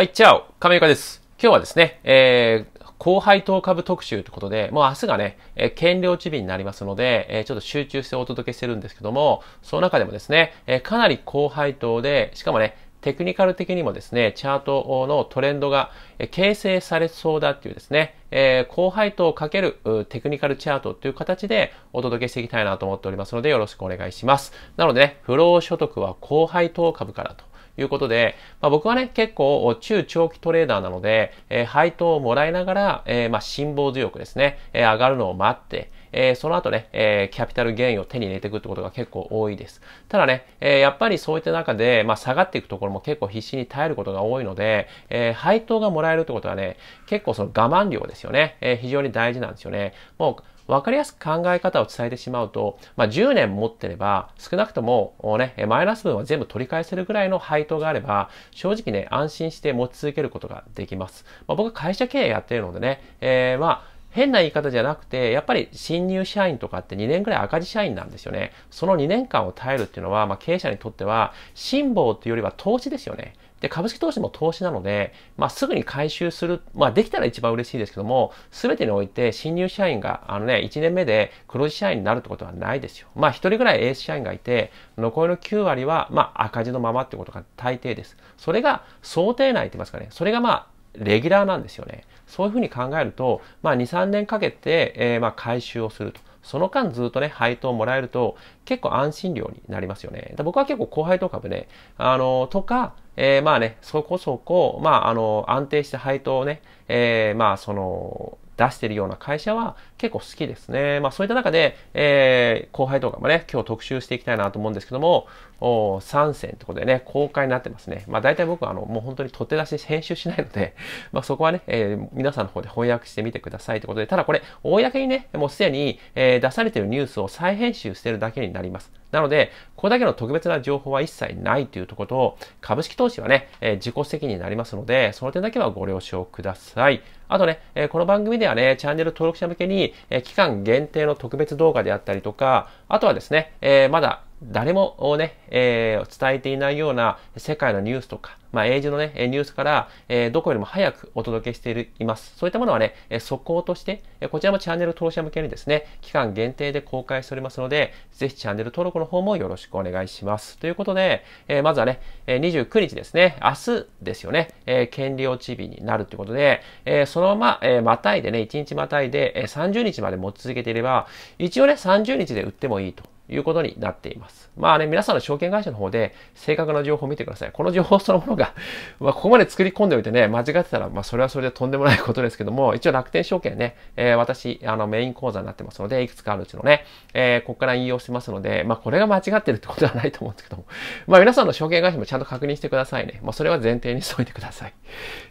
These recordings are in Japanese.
はい、チャオ亀岡です。今日はですね、えー、後輩投株特集ということで、もう明日がね、えー、兼領地日になりますので、えー、ちょっと集中してお届けしてるんですけども、その中でもですね、えー、かなり後輩投で、しかもね、テクニカル的にもですね、チャートのトレンドが形成されそうだっていうですね、えー、高配当をかけるテクニカルチャートという形でお届けしていきたいなと思っておりますのでよろしくお願いします。なので、ね、不労所得は高配当株からということで、まあ、僕はね、結構中長期トレーダーなので、えー、配当をもらいながら、えー、まあ、辛抱強くですね、えー、上がるのを待って、えー、その後ね、えー、キャピタルゲインを手に入れていくってことが結構多いです。ただね、えー、やっぱりそういった中で、まあ、下がっていくところも結構必死に耐えることが多いので、え配当がもらえるってことはね、結構その我慢量ですよね。え非常に大事なんですよね。もう分かりやすく考え方を伝えてしまうと、まあ、10年持ってれば、少なくとも、ね、マイナス分は全部取り返せるぐらいの配当があれば、正直ね、安心して持ち続けることができます。まあ、僕は会社経営やってるのでね、えー、まあ、変な言い方じゃなくて、やっぱり新入社員とかって2年ぐらい赤字社員なんですよね。その2年間を耐えるっていうのは、まあ、経営者にとっては、辛抱っていうよりは投資ですよね。で、株式投資も投資なので、まあ、すぐに回収する、まあ、できたら一番嬉しいですけども、すべてにおいて新入社員が、あのね、1年目で黒字社員になるってことはないですよ。まあ、1人ぐらいエース社員がいて、残りの9割は、まあ、赤字のままってことが大抵です。それが想定内って言いますかね、それがまあ、レギュラーなんですよね。そういうふうに考えると、まあ、2、3年かけて、えー、まあ回収をすると。その間ずっとね、配当をもらえると、結構安心料になりますよね。僕は結構高配当株ね、あの、とか、えー、まあね、そこそこ、まあ、あの、安定して配当をね、えー、まあ、その、出してるような会社は結構好きですね。まあそういった中で、えー、後輩とかもね、今日特集していきたいなと思うんですけども、お3選ってことでね、公開になってますね。まあ大体僕はあの、もう本当に取って出し編集しないので、まあそこはね、えー、皆さんの方で翻訳してみてくださいってことで、ただこれ、公にね、もうすでに、えー、出されてるニュースを再編集してるだけになります。なので、これだけの特別な情報は一切ないというところと、株式投資はね、えー、自己責任になりますので、その点だけはご了承ください。あとね、えー、この番組ではね、チャンネル登録者向けに、えー、期間限定の特別動画であったりとか、あとはですね、えまだ誰もね、えー、伝えていないような世界のニュースとか、まあ、英字のね、ニュースから、えー、どこよりも早くお届けしているいます。そういったものはね、速攻として、こちらもチャンネル登録者向けにですね、期間限定で公開しておりますので、ぜひチャンネル登録の方もよろしくお願いします。ということで、えー、まずはね、29日ですね、明日ですよね、えー、権利落ち日になるということで、えー、そのまま、えー、またいでね、1日またいで、30日まで持ち続けていれば、一応ね、30日で売ってもいいと。いうことになっています。まあね、皆さんの証券会社の方で正確な情報を見てください。この情報そのものが まここまで作り込んでおいてね、間違ってたら、まあそれはそれでとんでもないことですけども、一応楽天証券ね、えー、私、あのメイン講座になってますので、いくつかあるうちのね、えー、ここから引用してますので、まあこれが間違ってるってことはないと思うんですけども、まあ皆さんの証券会社もちゃんと確認してくださいね。まあそれは前提にしといてください。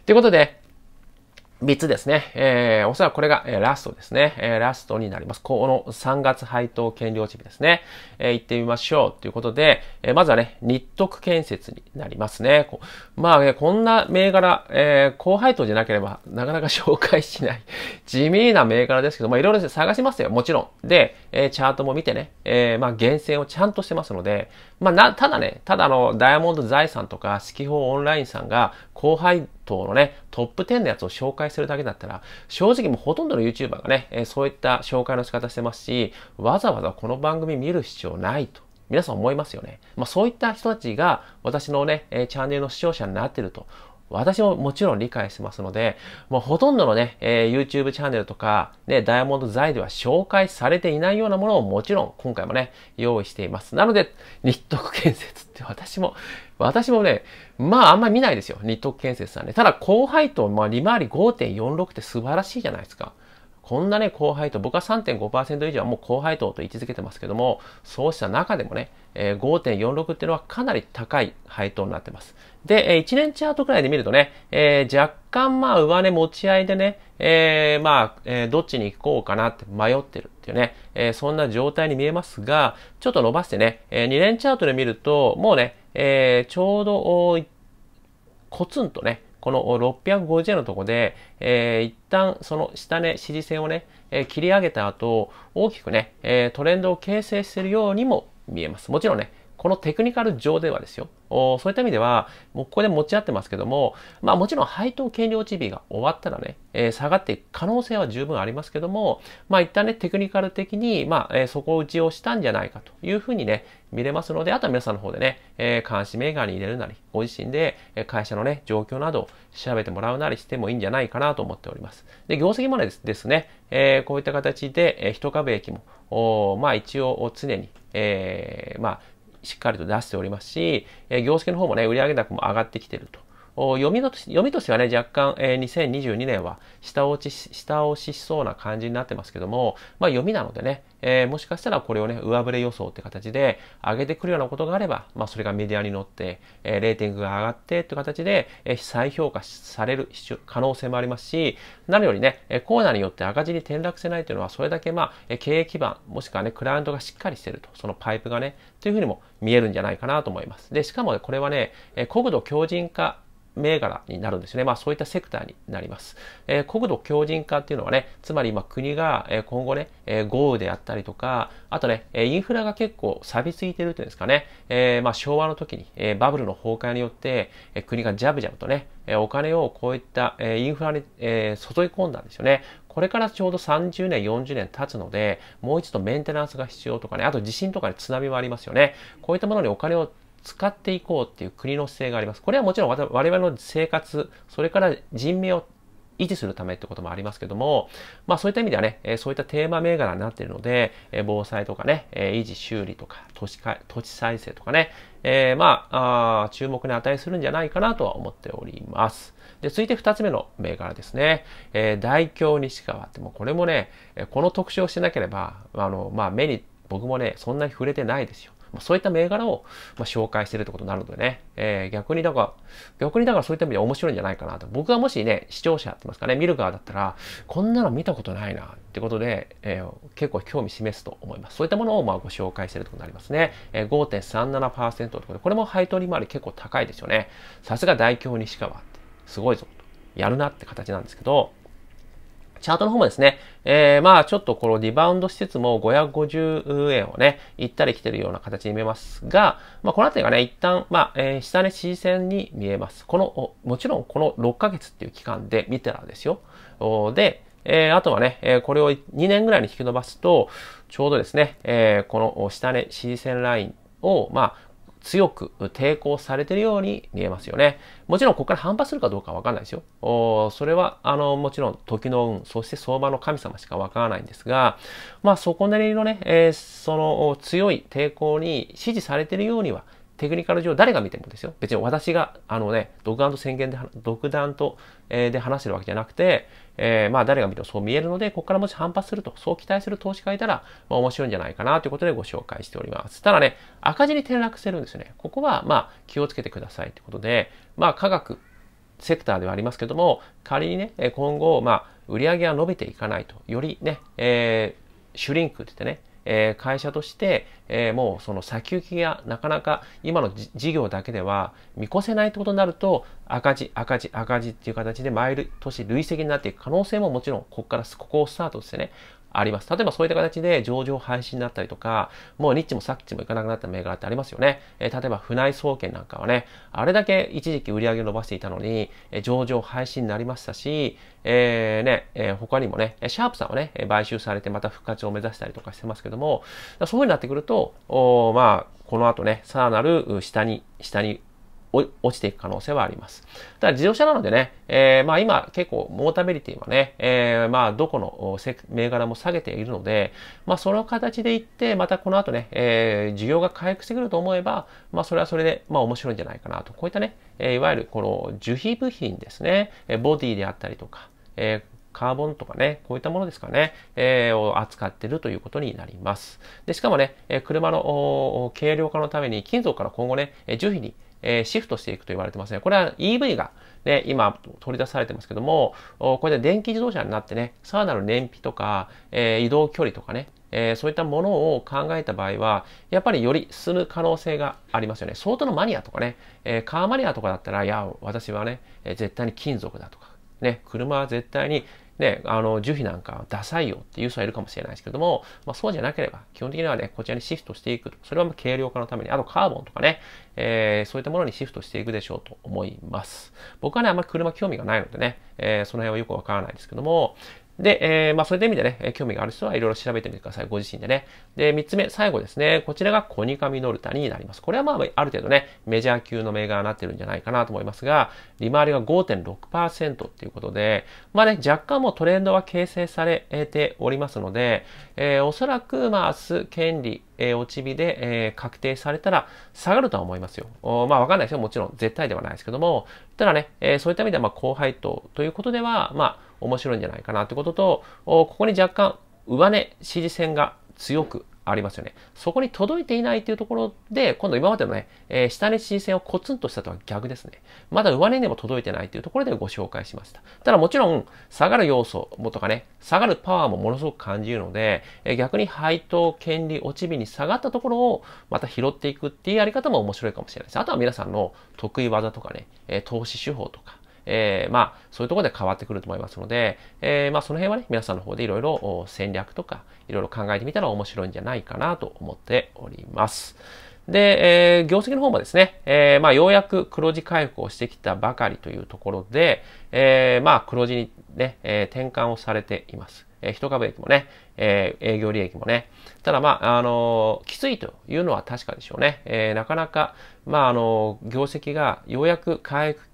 ということで、3つですね。えー、おそらくこれが、えー、ラストですね。えー、ラストになります。この3月配当権利落ち日ですね。えー、行ってみましょう。ということで、えー、まずはね、日徳建設になりますね。まあ、ね、こんな銘柄、えー、高配当じゃなければ、なかなか紹介しない 地味な銘柄ですけど、まあ、いろいろ探しますよ。もちろん。で、えー、チャートも見てね、えー、まあ、厳選をちゃんとしてますので、まあ、な、ただね、ただの、ダイヤモンド財産とか、四季報オンラインさんが、後輩等のね、トップ10のやつを紹介するだけだったら、正直もうほとんどの YouTuber がね、えそういった紹介の仕方してますし、わざわざこの番組見る必要ないと。皆さん思いますよね。まあ、そういった人たちが私のね、えチャンネルの視聴者になってると。私ももちろん理解してますので、もうほとんどのね、えー、YouTube チャンネルとか、ね、ダイヤモンド材では紹介されていないようなものをもちろん今回もね、用意しています。なので、日徳建設って私も私もね、まああんまり見ないですよ。日徳建設さんね。ただ後輩と、まあ利回り5.46って素晴らしいじゃないですか。こんなね、後輩と、僕は3.5%以上はもう後輩当と位置づけてますけども、そうした中でもね、えー、5.46っていうのはかなり高い配当になってます。で、えー、1年チャートくらいで見るとね、えー、若干まあ上値持ち合いでね、えー、まあ、えー、どっちに行こうかなって迷ってるっていうね、えー、そんな状態に見えますが、ちょっと伸ばしてね、えー、2年チャートで見ると、もうね、えー、ちょうど、コツンとね、この650円のとこで、えー、一旦その下値、支持線をね、えー、切り上げた後、大きくね、えー、トレンドを形成しているようにも見えます。もちろんね、このテクニカル上ではですよ。そういった意味では、もうここで持ち合ってますけども、まあもちろん配当権利落ち日が終わったらね、えー、下がっていく可能性は十分ありますけども、まあ一旦ね、テクニカル的に、まあ、えー、底打ちをしたんじゃないかというふうにね、見れますので、あとは皆さんの方でね、えー、監視銘柄に入れるなり、ご自身で会社のね、状況などを調べてもらうなりしてもいいんじゃないかなと思っております。で、業績もねですね、えー、こういった形で、えー、一株益も、まあ一応常に、えー、まあしっかりと出しておりますし、え業績の方もね、売上高も上がってきてると。読みと読みとしてはね、若干、えー、2022年は下落ち、下落ししそうな感じになってますけども、まあ読みなのでね、えー、もしかしたらこれをね、上振れ予想って形で上げてくるようなことがあれば、まあそれがメディアに乗って、えー、レーティングが上がってって形で、えー、再評価される可能性もありますし、何よりね、コーナーによって赤字に転落せないというのは、それだけまあ、経営基盤、もしくはね、クライアントがしっかりしてると、そのパイプがね、というふうにも見えるんじゃないかなと思います。で、しかもこれはね、国土強靭化銘柄になるんですね。まあそういったセクターになります。えー、国土強靭化っていうのはね、つまり今国が今後ね、えー、豪雨であったりとか、あとね、インフラが結構錆びついてるというんですかね、えー、まあ昭和の時に、えー、バブルの崩壊によって、え国がジャブジャブとね、えお金をこういった、えインフラに、えー、注い込んだんですよね。これからちょうど30年、40年経つので、もう一度メンテナンスが必要とかね、あと地震とかで津波もありますよね。こういったものにお金を使っていこうっていう国の姿勢があります。これはもちろん我々の生活、それから人命を維持するためってこともありますけども、まあそういった意味ではね、そういったテーマ銘柄になっているので、防災とかね、維持修理とか、土地か土地再生とかね、えー、まああ、注目に値するんじゃないかなとは思っております。で、続いて二つ目の銘柄ですね。えー、大京西川って、もこれもね、この特集をしてなければ、あの、まあ目に僕もね、そんなに触れてないですよ。まそういった銘柄を、ま紹介してるってことになるのでね、えー、逆にだから、逆にだからそういった意味で面白いんじゃないかなと。僕がもしね、視聴者って言いますかね、見る側だったら、こんなの見たことないなってことで、えー、結構興味示すと思います。そういったものをまご紹介してるってことになりますね。えー、5.37%ってことで、これも配当利回り結構高いですよね。さすが大京西川って、すごいぞやるなって形なんですけど、チャートの方もですね、えー、まあちょっとこのリバウンドしつつも550円をね、行ったり来てるような形に見えますが、まあこの辺りがね、一旦、まあ、えー、下値支持線に見えます。この、もちろんこの6ヶ月っていう期間で見てたらですよ。で、えー、あとはね、えー、これを2年ぐらいに引き伸ばすと、ちょうどですね、えー、この下値支持線ラインを、まあ、強く抵抗されてるように見えますよね。もちろんここから反発するかどうかわかんないですよ。おそれは、あの、もちろん時の運、そして相場の神様しかわからないんですが、まあそこなりのね、えー、その強い抵抗に支持されてるようにはテクニカル上誰が見てもですよ。別に私が、あのね、独断と宣言で、独断と、えー、で話してるわけじゃなくて、えー、まあ誰が見てもそう見えるので、ここからもし反発すると、そう期待する投資家いたら、まあ、面白いんじゃないかなということでご紹介しております。ただね、赤字に転落してるんですね。ここは、まあ気をつけてくださいということで、まあ科学、セクターではありますけども、仮にね、今後、まあ売上は伸びていかないと、よりね、えー、シュリンクって言ってね、えー、会社として、えー、もうその先行きがなかなか今の事業だけでは見越せないってことになると赤字、赤字、赤字っていう形で毎年累積になっていく可能性ももちろんここから、ここをスタートしてね、あります。例えばそういった形で上場廃止になったりとか、もうニッチもサッチもいかなくなった銘柄ってありますよね。えー、例えば、船井総研なんかはね、あれだけ一時期売り上げを伸ばしていたのに、え上場廃止になりましたし、えー、ね、えー、他にもね、シャープさんはね、買収されてまた復活を目指したりとかしてますけども、そういう風になってくると、おまあ、この後ね、さらなる下に、下に落ちていく可能性はあります。ただ自動車なのでね、えー、まあ今結構モータビリティはね、えー、まあどこの銘柄も下げているので、まあその形でいって、またこの後ね、えー、需要が回復してくると思えば、まあそれはそれで、まあ面白いんじゃないかなと。こういったね、えー、いわゆるこの樹皮部品ですね、ボディであったりとか、えーカーボンとかね、こういったものですかね、えー、を扱ってるということになります。で、しかもね、え車の軽量化のために金属から今後ね、樹皮にえー、シフトしていくと言われてますね。これは EV がね、今取り出されてますけども、これで電気自動車になってね、さらなる燃費とか、えー、移動距離とかね、えー、そういったものを考えた場合は、やっぱりより進む可能性がありますよね。相当のマニアとかね、えー、カーマニアとかだったら、いや、私はね、え絶対に金属だとか、ね、車は絶対にね、あの、樹皮なんかダサいよっていう人はいるかもしれないですけども、まあ、そうじゃなければ、基本的にはね、こちらにシフトしていく。と。それはま軽量化のために、あとカーボンとかね、えー、そういったものにシフトしていくでしょうと思います。僕はね、あんまり車興味がないのでね、えー、その辺はよくわからないですけども、で、えー、まあ、それで意味でね、興味がある人はいろいろ調べてみてください。ご自身でね。で、3つ目、最後ですね。こちらがコニカミノルタになります。これはまあ、ある程度ね、メジャー級の銘柄になってるんじゃないかなと思いますが、利回りが5.6%っていうことで、まあね、若干もうトレンドは形成されておりますので、えー、おそらく、まあ、明日、権利、えー、落ち火で、えー、確定されたら下がるとは思いますよ。おまあ、わかんないですよ。もちろん、絶対ではないですけども、ただね、えー、そういった意味では、まあ、高配当ということでは、まあ、面白いんじゃないかなってことと、ここに若干上値支持線が強くありますよね。そこに届いていないというところで、今度今までのね、えー、下値支持線をコツンとしたとは逆ですね。まだ上値にも届いてないというところでご紹介しました。ただもちろん、下がる要素もとかね、下がるパワーもものすごく感じるので、えー、逆に配当、権利、落ち日に下がったところをまた拾っていくっていうやり方も面白いかもしれないです。あとは皆さんの得意技とかね、えー、投資手法とか、えー、まあ、そういうところで変わってくると思いますので、えー、まあ、その辺はね、皆さんの方でいろいろ戦略とか、いろいろ考えてみたら面白いんじゃないかなと思っております。で、えー、業績の方もですね、えー、まあ、ようやく黒字回復をしてきたばかりというところで、えー、まあ、黒字にね、えー、転換をされています。えー、一株益もね、えー、営業利益もね。ただ、まあ、あのー、きついというのは確かでしょうね。えー、なかなか、まあ、あのー、業績がようやく回復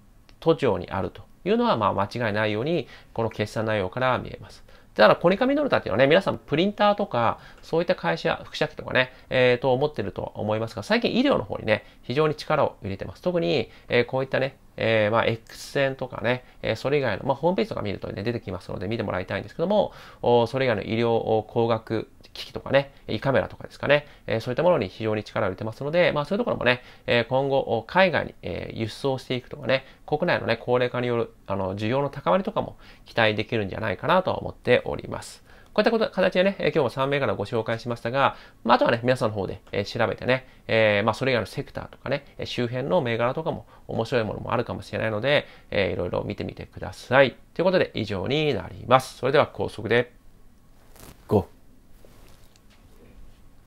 途上にあるというのは、まあ、間違いないように、この決算内容からは見えます。だから、コニカミノルタっていうのはね、皆さんプリンターとか、そういった会社、副社機とかね、えー、と思ってると思いますが、最近医療の方にね、非常に力を入れてます。特に、えー、こういったね、えー、まあ、X 線とかね、えー、それ以外の、まあ、ホームページとか見るとね、出てきますので見てもらいたいんですけども、おそれ以外の医療工学機器とかね、胃カメラとかですかね、えー、そういったものに非常に力を入れてますので、まあ、そういうところもね、えー、今後、海外に、えー、輸送していくとかね、国内のね、高齢化による、あの、需要の高まりとかも期待できるんじゃないかなと思っております。こういったこと、形でね、今日も3名からご紹介しましたが、まあ、あとはね、皆さんの方で、え調べてね、えー、まあ、それ以外のセクターとかね、周辺の銘柄とかも面白いものもあるかもしれないので、えー、いろいろ見てみてください。ということで、以上になります。それでは高速で、GO!